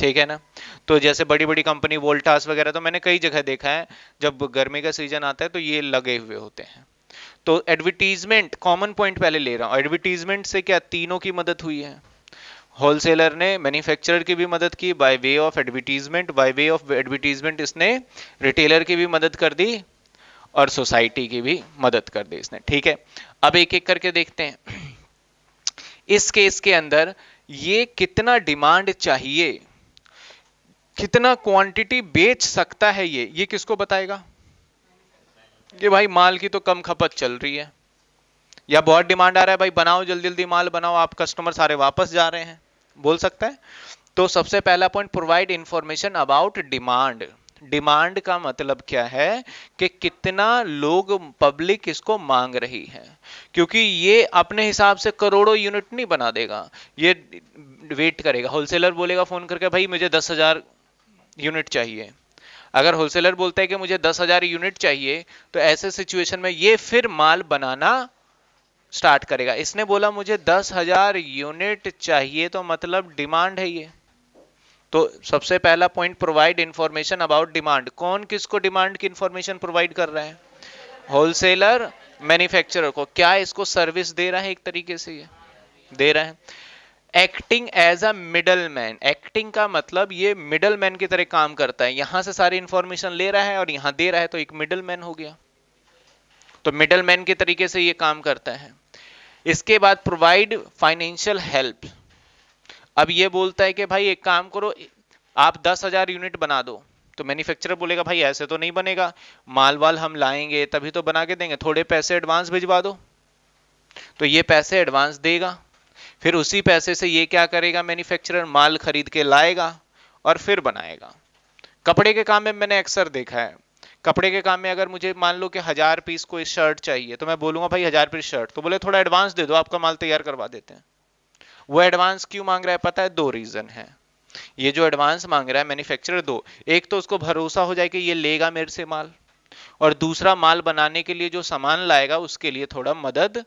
ठीक है ना तो जैसे बड़ी बड़ी कंपनी वोल्टास वगैरह तो मैंने कई जगह देखा है जब गर्मी का सीजन आता है तो ये लगे हुए होते हैं तो एडवर्टीजमेंट कॉमन पॉइंट पहले ले रहा हूं एडवर्टीजमेंट से क्या तीनों की मदद हुई है होलसेलर ने मैन्युफैक्चरर की भी मदद की by way of advertisement by way of advertisement इसने रिटेलर की भी मदद कर दी और सोसाइटी की भी मदद कर दी इसने ठीक है अब एक एक करके देखते हैं इस केस के अंदर ये कितना डिमांड चाहिए कितना क्वांटिटी बेच सकता है ये ये किसको बताएगा ये भाई माल की तो कम खपत चल रही है या बहुत डिमांड आ रहा है भाई बनाओ जल्दी जल्दी माल बनाओ आप कस्टमर सारे वापस जा रहे हैं बोल सकता है तो सबसे पहला point provide information about demand demand का मतलब क्या है कि कितना लोग पब्लिक इसको मांग रही है क्योंकि ये अपने हिसाब से करोड़ों यूनिट नहीं बना देगा ये वेट करेगा होलसेलर बोलेगा फोन करके भाई मुझे दस हजार यूनिट चाहिए अगर होलसेलर बोलता है कि मुझे दस हजार यूनिट चाहिए तो ऐसे सिचुएशन में ये फिर माल बनाना स्टार्ट करेगा इसने बोला मुझे दस हजार यूनिट चाहिए तो मतलब डिमांड है ये तो सबसे पहला point provide information about demand कौन किसको डिमांड की इंफॉर्मेशन प्रोवाइड कर रहा है होलसेलर मैन्युफैक्चरर को क्या इसको सर्विस दे रहा है एक तरीके से ये दे रहा है acting as a middle man acting का मतलब ये मिडल मैन की तरह काम करता है यहां से सारी इंफॉर्मेशन ले रहा है और यहां दे रहा है तो एक मिडल मैन हो गया तो मिडल मैन के तरीके से ये काम करता है इसके बाद प्रोवाइड फाइनेंशियल हेल्प अब ये बोलता है कि भाई एक काम करो आप दस हजार यूनिट बना दो तो मैन्युफैक्चरर बोलेगा भाई ऐसे तो नहीं बनेगा माल वाल हम लाएंगे तभी तो बना के देंगे थोड़े पैसे एडवांस भिजवा दो तो ये पैसे एडवांस देगा फिर उसी पैसे से ये क्या करेगा मैन्युफैक्चरर माल खरीद के लाएगा और फिर बनाएगा कपड़े के काम में मैंने अक्सर देखा है कपड़े के काम में अगर मुझे मान लो कि हजार पीस कोई शर्ट चाहिए तो मैं बोलूंगा भाई हजार पीस शर्ट तो बोले थोड़ा एडवांस दे दो आपका माल तैयार करवा देते हैं वो एडवांस क्यों मांग रहा है पता है दो रीजन है ये जो एडवांस मांग रहा है मैन्युफैक्चरर दो एक तो उसको भरोसा हो जाए कि ये लेगा मेरे से माल और दूसरा माल बनाने के लिए जो सामान लाएगा उसके लिए थोड़ा मदद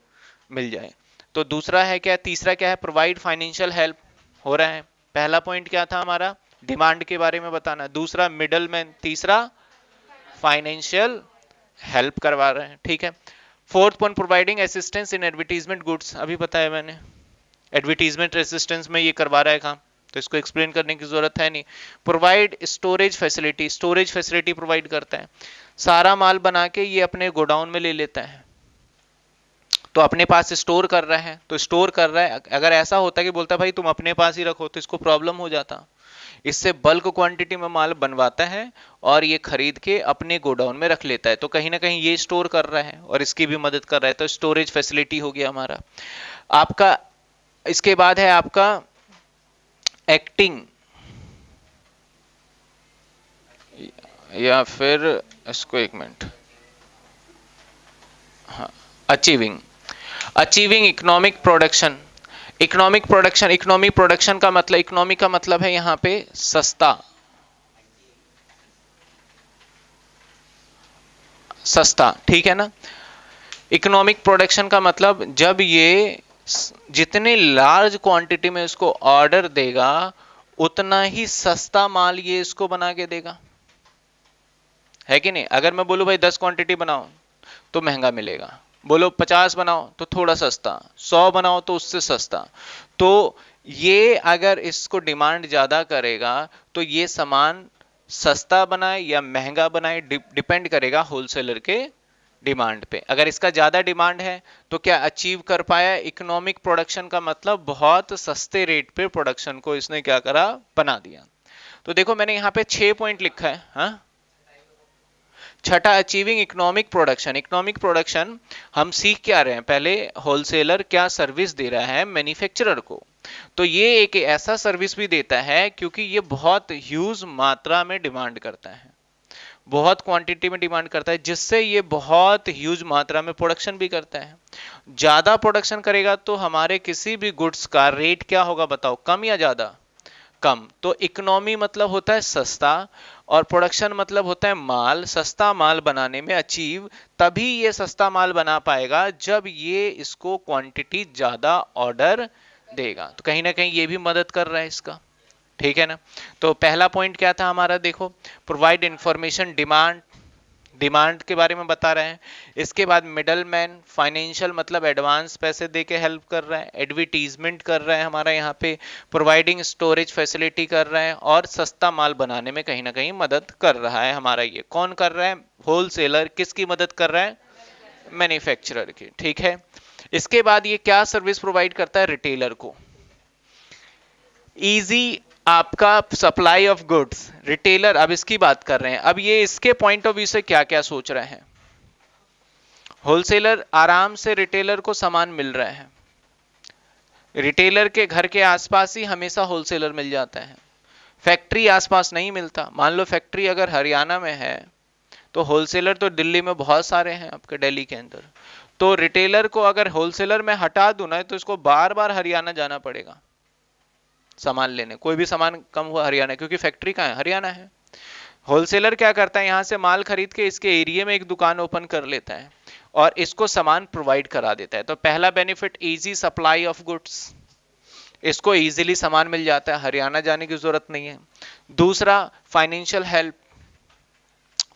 मिल जाए तो दूसरा है क्या तीसरा क्या है प्रोवाइड फाइनेंशियल हेल्प हो रहा है पहला पॉइंट क्या था हमारा डिमांड के बारे में बताना दूसरा मिडल मैन तीसरा फाइनेंशियल हेल्प करवा रहे हैं ठीक है fourth point providing assistance in advertisement goods अभी बताया मैंने एडवर्टीजमेंट असिस्टेंस में ये करवा रहा है काम तो इसको एक्सप्लेन करने की जरूरत है नहीं provide storage facility storage facility provide करता है सारा माल बना के ये अपने गोडाउन में ले लेता है तो अपने पास स्टोर कर रहा है तो स्टोर कर रहा है अगर ऐसा होता कि बोलता भाई तुम अपने पास ही रखो तो इसको प्रॉब्लम हो जाता इससे बल्क क्वांटिटी में माल बनवाता है और ये खरीद के अपने गोडाउन में रख लेता है तो कहीं ना कहीं ये स्टोर कर रहा है और इसकी भी मदद कर रहा है तो स्टोरेज फैसिलिटी हो गया हमारा आपका इसके बाद है आपका एक्टिंग या फिर इसको एक मिनट हाँ achieving achieving economic production economic production economic production का मतलब इकोनॉमी का मतलब है यहाँ पे सस्ता सस्ता ठीक है ना इकोनॉमिक प्रोडक्शन का मतलब जब ये जितने लार्ज क्वांटिटी में इसको ऑर्डर देगा उतना ही सस्ता माल ये इसको बना के देगा है कि नहीं अगर मैं बोलूं भाई दस क्वांटिटी बनाओ तो महंगा मिलेगा बोलो पचास बनाओ तो थोड़ा सस्ता सौ बनाओ तो उससे सस्ता तो ये अगर इसको डिमांड ज़्यादा करेगा तो ये सामान सस्ता बनाए या महंगा बनाए डिपेंड करेगा होलसेलर के डिमांड पे अगर इसका ज़्यादा डिमांड है तो क्या अचीव कर पाया इकोनॉमिक प्रोडक्शन का मतलब बहुत सस्ते रेट पे प्रोडक्शन को इसने क्या करा बना दिया तो देखो मैंने यहाँ पे छह पॉइंट लिखा है हा? छठा achieving economic production economic production हम सीख क्या रहे हैं पहले होलसेलर क्या सर्विस दे रहा है मैन्युफैक्चरर को तो ये एक ऐसा सर्विस भी देता है क्योंकि ये बहुत ह्यूज मात्रा में डिमांड करता है बहुत क्वांटिटी में डिमांड करता है जिससे ये बहुत ह्यूज मात्रा में प्रोडक्शन भी करता है ज़्यादा प्रोडक्शन करेगा तो हमारे किसी भी गुड्स का रेट क्या होगा बताओ कम या ज़्यादा कम तो इकोनॉमी मतलब होता है सस्ता और प्रोडक्शन मतलब होता है माल सस्ता माल बनाने में अचीव तभी ये सस्ता माल बना पाएगा जब ये इसको क्वांटिटी ज़्यादा ऑर्डर देगा तो कहीं ना कहीं ये भी मदद कर रहा है इसका ठीक है ना तो पहला पॉइंट क्या था हमारा देखो प्रोवाइड इंफॉर्मेशन डिमांड डिमांड के बारे में बता रहे हैं इसके बाद मिडल मैन फाइनेंशियल मतलब एडवांस पैसे दे के हेल्प कर रहे हैं एडवर्टीजमेंट कर रहे हैं हमारा यहाँ पे प्रोवाइडिंग स्टोरेज फैसिलिटी कर रहे हैं और सस्ता माल बनाने में कहीं ना कहीं मदद कर रहा है हमारा ये कौन कर रहा है होलसेलर किसकी मदद कर रहा है मैन्युफैक्चरर की ठीक है इसके बाद ये क्या सर्विस प्रोवाइड करता है रिटेलर को इजी आपका सप्लाई ऑफ गुड्स रिटेलर अब इसकी बात कर रहे हैं अब ये इसके पॉइंट ऑफ व्यू से क्या क्या सोच रहे हैं होलसेलर आराम से रिटेलर को सामान मिल रहे हैं रिटेलर के घर के आसपास ही हमेशा होलसेलर मिल जाते हैं फैक्ट्री आसपास नहीं मिलता मान लो फैक्ट्री अगर हरियाणा में है तो होलसेलर तो दिल्ली में बहुत सारे हैं आपके दिल्ली के अंदर तो रिटेलर को अगर होलसेलर में हटा दू ना तो इसको बार बार हरियाणा जाना पड़ेगा सामान लेने कोई भी सामान कम हुआ हरियाणा क्योंकि फैक्ट्री कहाँ है हरियाणा है होलसेलर क्या करता है यहाँ से माल खरीद के इसके एरिया में एक दुकान ओपन कर लेता है और इसको सामान प्रोवाइड करा देता है तो पहला benefit easy supply of goods इसको इजीली सामान मिल जाता है हरियाणा जाने की जरूरत नहीं है दूसरा फाइनेंशियल हेल्प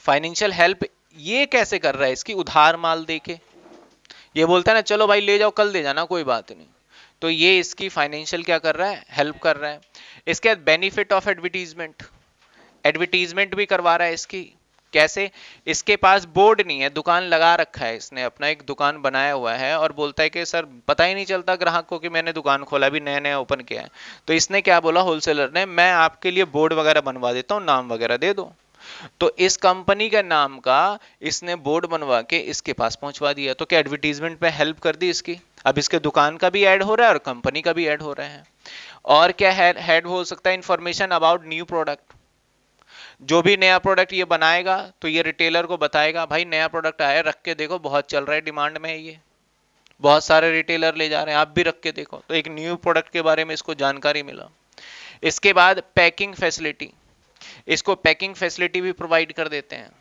फाइनेंशियल हेल्प ये कैसे कर रहा है इसकी उधार माल देके ये बोलता है ना चलो भाई ले जाओ कल दे जाना कोई बात नहीं तो ये इसकी फाइनेंशियल क्या कर रहा है हेल्प कर रहा है इसके बाद बेनिफिट ऑफ एडवर्टीजमेंट एडवर्टीजमेंट भी करवा रहा है इसकी कैसे इसके पास बोर्ड नहीं है दुकान लगा रखा है इसने अपना एक दुकान बनाया हुआ है और बोलता है कि सर पता ही नहीं चलता ग्राहक को कि मैंने दुकान खोला भी नया नया ओपन किया है तो इसने क्या बोला होलसेलर ने मैं आपके लिए बोर्ड वगैरह बनवा देता हूँ नाम वगैरह दे दो तो इस कंपनी के नाम का इसने बोर्ड बनवा के इसके पास पहुंचवा दिया तो क्या एडवर्टीजमेंट में हेल्प कर दी इसकी अब इसके दुकान का भी ऐड हो रहा है और कंपनी का भी ऐड हो रहा है और क्या हेड हो सकता है इंफॉर्मेशन अबाउट न्यू प्रोडक्ट जो भी नया प्रोडक्ट ये बनाएगा तो ये रिटेलर को बताएगा भाई नया प्रोडक्ट आया रख के देखो बहुत चल रहा है डिमांड में है ये बहुत सारे रिटेलर ले जा रहे हैं आप भी रख के देखो तो एक न्यू प्रोडक्ट के बारे में इसको जानकारी मिला इसके बाद पैकिंग फैसिलिटी इसको पैकिंग फैसिलिटी भी प्रोवाइड कर देते हैं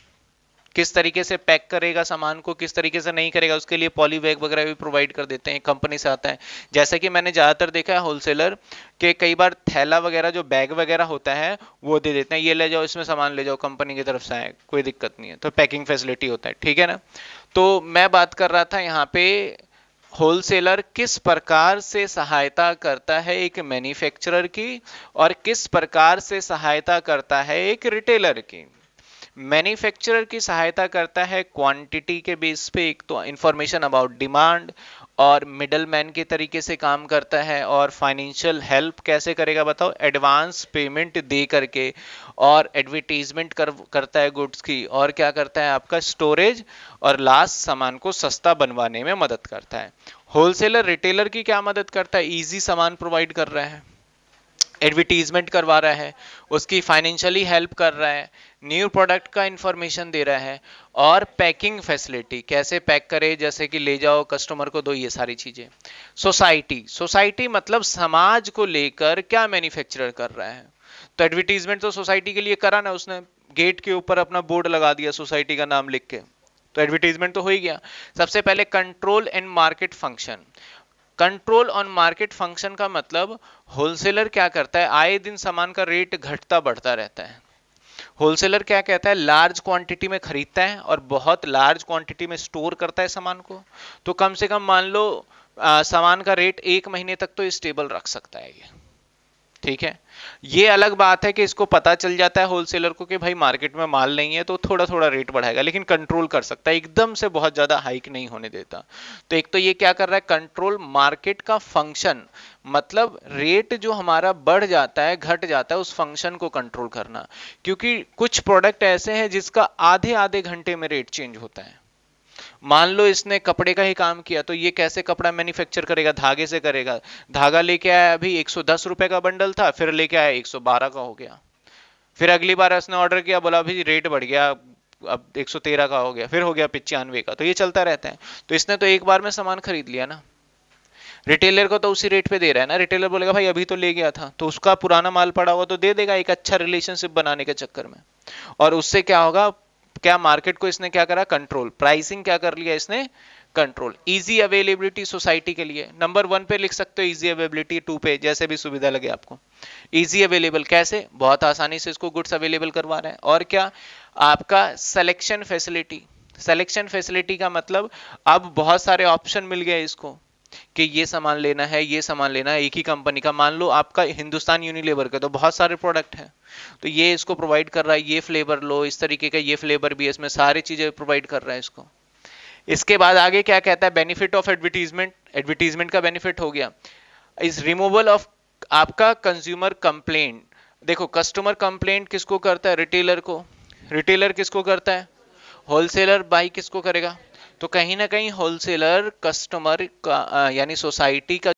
किस तरीके से पैक करेगा सामान को किस तरीके से नहीं करेगा उसके लिए पॉली बैग वगैरह भी प्रोवाइड कर देते हैं कंपनी से आता है जैसे कि मैंने ज़्यादातर देखा है होलसेलर के कई बार थैला वगैरह जो बैग वगैरह होता है वो दे देते हैं ये ले जाओ इसमें सामान ले जाओ कंपनी की तरफ से आए कोई दिक्कत नहीं है तो पैकिंग फैसिलिटी होता है ठीक है ना तो मैं बात कर रहा था यहाँ पे होलसेलर किस प्रकार से सहायता करता है एक मैन्युफैक्चरर की और किस प्रकार से सहायता करता है एक रिटेलर की मैन्युफैक्चरर की सहायता करता है क्वांटिटी के बेस पे एक तो इंफॉर्मेशन अबाउट डिमांड और मिडल मैन के तरीके से काम करता है और फाइनेंशियल हेल्प कैसे करेगा बताओ एडवांस पेमेंट दे करके और एडवर्टीजमेंट कर, करता है गुड्स की और क्या करता है आपका स्टोरेज और लास्ट सामान को सस्ता बनवाने में मदद करता है होलसेलर रिटेलर की क्या मदद करता है ईजी सामान प्रोवाइड कर रहे हैं एडवर्टीजमेंट करवा रहा है उसकी फाइनेंशियली हेल्प कर रहा है न्यू प्रोडक्ट का इंफॉर्मेशन दे रहा है और पैकिंग फैसिलिटी कैसे पैक करे जैसे कि ले जाओ कस्टमर को दो ये सारी चीज़ें सोसाइटी सोसाइटी मतलब समाज को लेकर क्या मैन्युफैक्चरर कर रहा है तो एडवर्टीजमेंट तो सोसाइटी के लिए करा ना उसने गेट के ऊपर अपना बोर्ड लगा दिया सोसाइटी का नाम लिख के तो एडवर्टीजमेंट तो हो ही गया सबसे पहले control and market function control on market function का मतलब होलसेलर क्या करता है आए दिन सामान का रेट घटता बढ़ता रहता है होलसेलर क्या कहता है लार्ज क्वांटिटी में खरीदता है और बहुत लार्ज क्वांटिटी में स्टोर करता है सामान को तो कम से कम मान लो सामान का रेट एक महीने तक तो स्टेबल रख सकता है ये ठीक है ये अलग बात है कि इसको पता चल जाता है होलसेलर को कि भाई मार्केट में माल नहीं है तो थोड़ा थोड़ा रेट बढ़ाएगा लेकिन कंट्रोल कर सकता है एकदम से बहुत ज़्यादा हाइक नहीं होने देता तो एक तो ये क्या कर रहा है कंट्रोल मार्केट का फंक्शन मतलब रेट जो हमारा बढ़ जाता है घट जाता है उस फंक्शन को कंट्रोल करना क्योंकि कुछ प्रोडक्ट ऐसे हैं जिसका आधे आधे घंटे में रेट चेंज होता है मान लो इसने कपड़े का ही काम किया तो ये कैसे कपड़ा मैन्युफैक्चर करेगा धागे से करेगा धागा लेके आया अभी एक रुपए का बंडल था फिर लेके आया एक का हो गया फिर अगली बार उसने ऑर्डर किया बोला अभी रेट बढ़ गया अब 113 का हो गया फिर हो गया पिचानवे का तो ये चलता रहता है तो इसने तो एक बार में सामान खरीद लिया ना रिटेलर को तो उसी रेट पे दे रहा है ना रिटेलर बोलेगा भाई अभी तो ले गया था तो उसका पुराना माल पड़ा हुआ तो दे देगा एक अच्छा रिलेशनशिप बनाने के चक्कर में और उससे क्या होगा क्या मार्केट को इसने क्या करा कंट्रोल प्राइसिंग क्या कर लिया इसने कंट्रोल इजी अवेलेबिलिटी सोसाइटी के लिए नंबर वन पे लिख सकते हो इजी अवेलेबिलिटी टू पे जैसे भी सुविधा लगे आपको इजी अवेलेबल कैसे बहुत आसानी से इसको गुड्स अवेलेबल करवा रहे हैं और क्या आपका सिलेक्शन फैसिलिटी सिलेक्शन फैसिलिटी का मतलब अब बहुत सारे ऑप्शन मिल गए इसको कि ये सामान लेना है ये सामान लेना है एक ही कंपनी का मान लो आपका हिंदुस्तान यूनिलेबर का तो बहुत सारे प्रोडक्ट हैं तो ये इसको प्रोवाइड कर रहा है ये फ्लेवर लो इस तरीके का ये फ्लेवर भी इसमें सारी चीज़ें प्रोवाइड कर रहा है इसको इसके बाद आगे क्या कहता है बेनिफिट ऑफ एडवर्टीजमेंट एडवर्टीजमेंट का बेनिफिट हो गया इस रिमूवल ऑफ आपका कंज्यूमर कंप्लेंट देखो कस्टमर कंप्लेंट किसको करता है रिटेलर को रिटेलर किसको करता है होलसेलर बाई किसको करेगा तो कहीं ना कहीं होलसेलर कस्टमर यानी सोसाइटी का